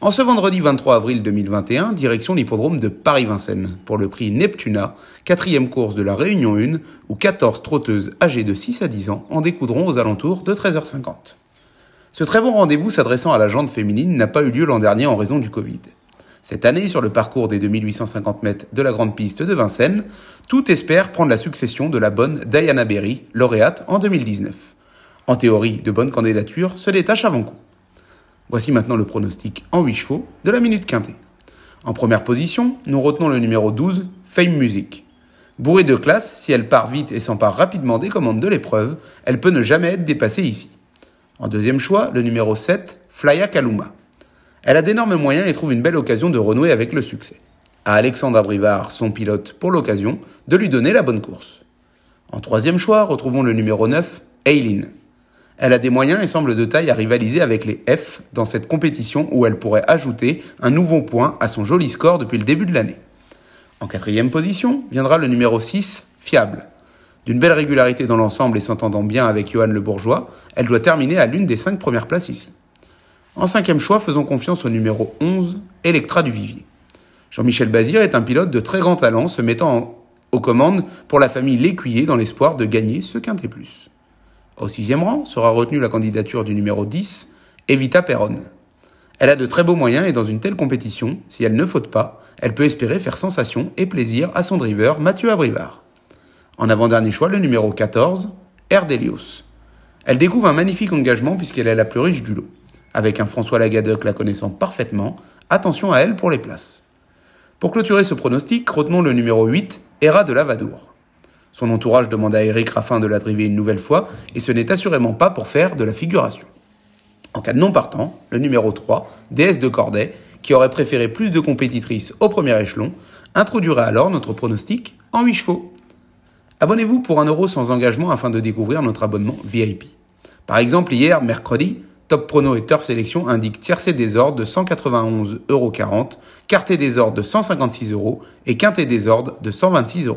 En ce vendredi 23 avril 2021, direction l'hippodrome de Paris-Vincennes pour le prix Neptuna, quatrième course de la Réunion 1, où 14 trotteuses âgées de 6 à 10 ans en découdront aux alentours de 13h50. Ce très bon rendez-vous s'adressant à la jante féminine n'a pas eu lieu l'an dernier en raison du Covid. Cette année, sur le parcours des 2850 mètres de la grande piste de Vincennes, tout espère prendre la succession de la bonne Diana Berry, lauréate en 2019. En théorie, de bonnes candidatures se détachent avant coup. Voici maintenant le pronostic en 8 chevaux de la minute quintée. En première position, nous retenons le numéro 12, Fame Music. Bourrée de classe, si elle part vite et s'empare rapidement des commandes de l'épreuve, elle peut ne jamais être dépassée ici. En deuxième choix, le numéro 7, Flya Kaluma. Elle a d'énormes moyens et trouve une belle occasion de renouer avec le succès. À Alexandre Abrivard, son pilote, pour l'occasion, de lui donner la bonne course. En troisième choix, retrouvons le numéro 9, Aileen. Elle a des moyens et semble de taille à rivaliser avec les F dans cette compétition où elle pourrait ajouter un nouveau point à son joli score depuis le début de l'année. En quatrième position viendra le numéro 6, Fiable. D'une belle régularité dans l'ensemble et s'entendant bien avec Johan Le Bourgeois, elle doit terminer à l'une des cinq premières places ici. En cinquième choix, faisons confiance au numéro 11, Electra du Vivier. Jean-Michel Bazir est un pilote de très grand talent, se mettant aux commandes pour la famille L'Écuyer dans l'espoir de gagner ce quintet plus. Au sixième rang sera retenue la candidature du numéro 10, Evita Perron. Elle a de très beaux moyens et dans une telle compétition, si elle ne faute pas, elle peut espérer faire sensation et plaisir à son driver Mathieu Abrivard. En avant-dernier choix, le numéro 14, Erdelios. Elle découvre un magnifique engagement puisqu'elle est la plus riche du lot. Avec un François Lagadoc la connaissant parfaitement, attention à elle pour les places. Pour clôturer ce pronostic, retenons le numéro 8, Hera de Lavadour. Son entourage demande à Eric Raffin de la driver une nouvelle fois, et ce n'est assurément pas pour faire de la figuration. En cas de non partant, le numéro 3, DS de Corday, qui aurait préféré plus de compétitrices au premier échelon, introduira alors notre pronostic en 8 chevaux. Abonnez-vous pour 1€ euro sans engagement afin de découvrir notre abonnement VIP. Par exemple, hier, mercredi, Top Prono et Turf Sélection indiquent tiercé des ordres de 191,40€, quarté des ordres de 156€ et quinté des ordres de 126€.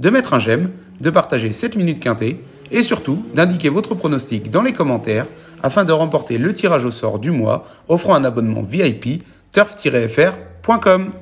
de mettre un j'aime, de partager cette minutes quintée et surtout d'indiquer votre pronostic dans les commentaires afin de remporter le tirage au sort du mois offrant un abonnement VIP turf-fr.com.